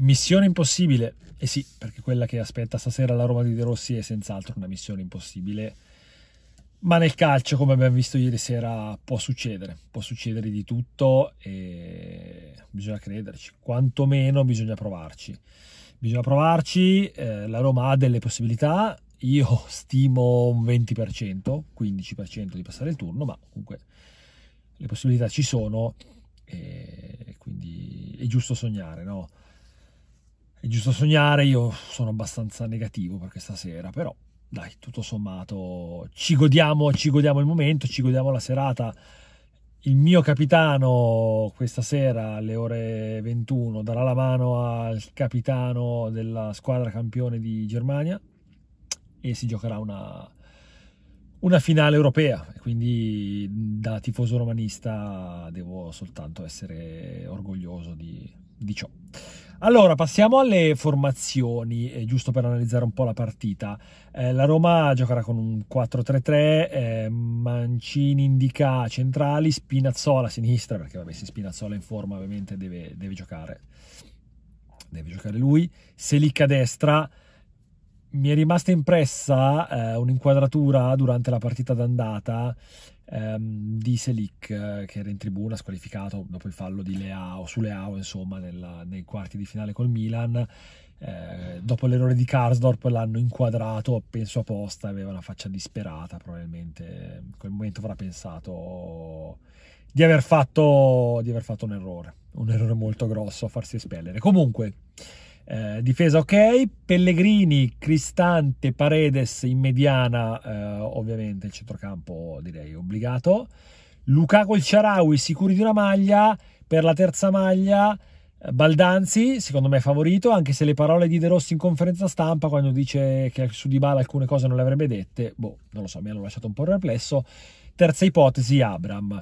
Missione impossibile. Eh sì, perché quella che aspetta stasera la Roma di De Rossi è senz'altro una missione impossibile. Ma nel calcio, come abbiamo visto ieri sera, può succedere, può succedere di tutto e bisogna crederci, quantomeno bisogna provarci. Bisogna provarci, eh, la Roma ha delle possibilità, io stimo un 20%, 15% di passare il turno, ma comunque le possibilità ci sono e eh, quindi è giusto sognare, no? È giusto sognare, io sono abbastanza negativo per questa sera, però dai, tutto sommato ci godiamo, ci godiamo il momento, ci godiamo la serata. Il mio capitano questa sera alle ore 21 darà la mano al capitano della squadra campione di Germania e si giocherà una, una finale europea. Quindi, da tifoso romanista, devo soltanto essere orgoglioso di, di ciò. Allora, passiamo alle formazioni, eh, giusto per analizzare un po' la partita. Eh, la Roma giocherà con un 4-3-3, eh, Mancini indica centrali, Spinazzola a sinistra, perché vabbè, se Spinazzola è in forma ovviamente deve, deve giocare. Deve giocare lui. Selic a destra. Mi è rimasta impressa eh, un'inquadratura durante la partita d'andata ehm, di Selic eh, che era in tribuna squalificato dopo il fallo di Leao, su Leao insomma nella, nei quarti di finale col Milan eh, dopo l'errore di Karsdorp l'hanno inquadrato penso apposta aveva una faccia disperata probabilmente in quel momento avrà pensato di aver fatto, di aver fatto un errore un errore molto grosso a farsi espellere comunque eh, difesa ok, Pellegrini, Cristante, Paredes in mediana, eh, ovviamente il centrocampo direi obbligato. Lukaku e Ciarawi sicuri di una maglia, per la terza maglia eh, Baldanzi, secondo me favorito, anche se le parole di De Rossi in conferenza stampa quando dice che su Di Bala alcune cose non le avrebbe dette, boh, non lo so, mi hanno lasciato un po' perplesso. Terza ipotesi, Abram.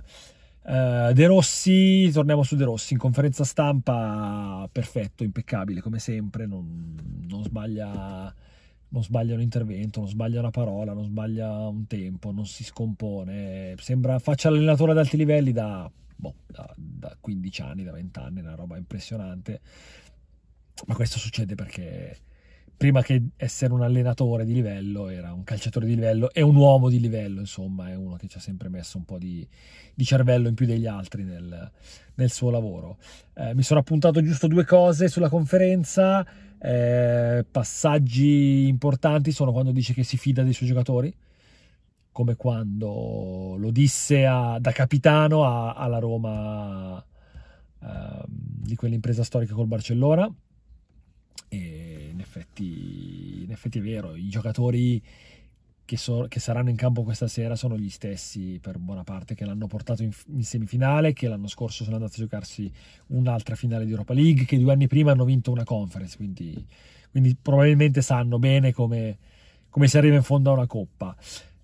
Eh, De Rossi, torniamo su De Rossi, in conferenza stampa perfetto, impeccabile come sempre, non, non, sbaglia, non, sbaglia, un intervento, non sbaglia una parola, non sbaglia un tempo, non si scompone, sembra faccia l'allenatore ad alti livelli da, boh, da, da 15 anni, da 20 anni, una roba impressionante, ma questo succede perché prima che essere un allenatore di livello, era un calciatore di livello e un uomo di livello, insomma, è uno che ci ha sempre messo un po' di, di cervello in più degli altri nel, nel suo lavoro. Eh, mi sono appuntato giusto due cose sulla conferenza, eh, passaggi importanti sono quando dice che si fida dei suoi giocatori, come quando lo disse a, da capitano a, alla Roma eh, di quell'impresa storica col Barcellona effetti, in effetti è vero, i giocatori che, so, che, saranno in campo questa sera sono gli stessi per buona parte che l'hanno portato in, in, semifinale, che l'anno scorso sono andati a giocarsi un'altra finale di Europa League, che due anni prima hanno vinto una conference, quindi, quindi probabilmente sanno bene come, come, si arriva in fondo a una coppa.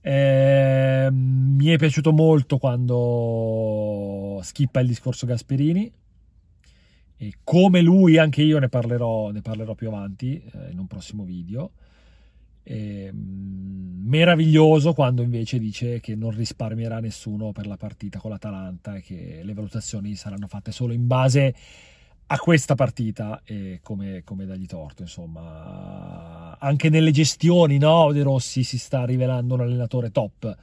Eh, mi è piaciuto molto quando schippa il discorso Gasperini e come lui, anche io ne parlerò, ne parlerò più avanti eh, in un prossimo video. E, ehm, mh, meraviglioso quando invece dice che non risparmierà nessuno per la partita con l'Atalanta e che le valutazioni saranno fatte solo in base a questa partita e come, come dagli torto insomma anche nelle gestioni no, De Rossi si sta rivelando un allenatore top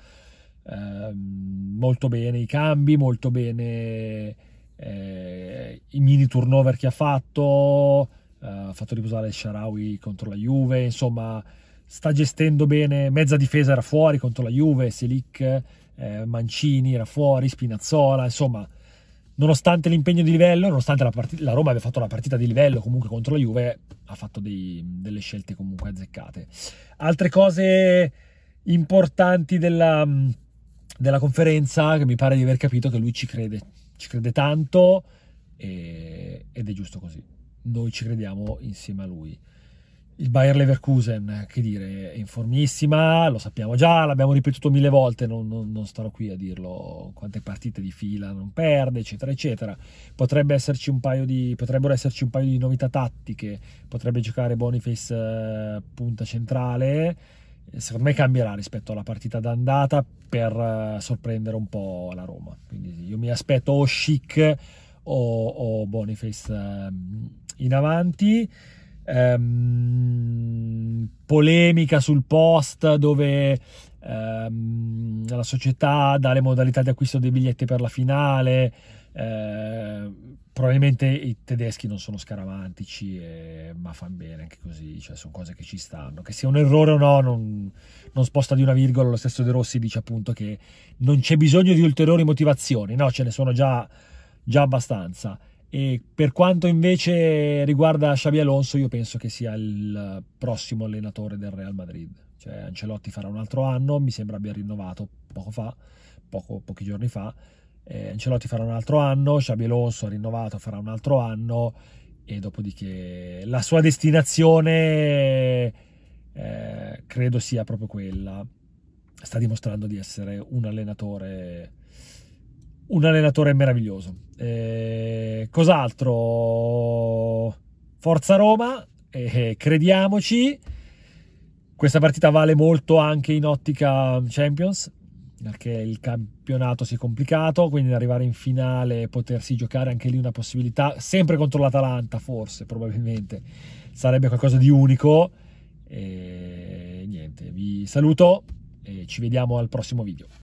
eh, molto bene i cambi molto bene eh, i mini turnover che ha fatto, eh, ha eh, fatto riposare Sharawi contro la Juve, insomma sta gestendo bene, mezza difesa era fuori contro la Juve, Selic, eh, Mancini era fuori, Spinazzola, insomma nonostante l'impegno di livello, nonostante la, partita, la, Roma abbia fatto una partita di livello comunque contro la Juve, ha fatto dei, delle scelte comunque azzeccate. Altre cose importanti della, della conferenza, che mi pare di aver capito che lui ci crede, ci crede tanto e, ed è giusto così. Noi ci crediamo insieme a lui. Il Bayer Leverkusen, che dire, è in formissima, lo sappiamo già, l'abbiamo ripetuto mille volte, non, non, non, starò qui a dirlo, quante partite di fila non perde, eccetera, eccetera. Potrebbe esserci di, potrebbero esserci un paio di novità tattiche, potrebbe giocare Boniface eh, punta centrale, secondo me cambierà rispetto alla partita d'andata per eh, sorprendere un po' la Roma. Quindi io mi aspetto o Chic o, o Boniface ehm, in avanti. Um, polemica sul post dove um, la società dà le modalità di acquisto dei biglietti per la finale. Uh, probabilmente i tedeschi non sono scaramantici, e, eh, ma fanno bene anche così, cioè sono cose che ci stanno. Che sia un errore o no, non, non, sposta di una virgola. Lo stesso De Rossi dice appunto che non c'è bisogno di ulteriori motivazioni, no, ce ne sono già, già abbastanza. E per quanto invece riguarda Xabi Alonso, io penso che sia il prossimo allenatore del Real Madrid. Cioè Ancelotti farà un altro anno, mi sembra abbia rinnovato poco fa, poco, pochi giorni fa eh, Ancelotti farà un altro anno, Xabi Alonso rinnovato farà un altro anno e dopodiché la sua destinazione eh, credo sia proprio quella. Sta dimostrando di essere un allenatore un allenatore meraviglioso. Eh, cos'altro? Forza Roma, eh, crediamoci. Questa partita vale molto anche in ottica Champions, che il campionato si è complicato, quindi arrivare in finale e potersi giocare anche lì una possibilità, sempre contro l'Atalanta forse, probabilmente, sarebbe qualcosa di unico. E niente, vi saluto e ci vediamo al prossimo video.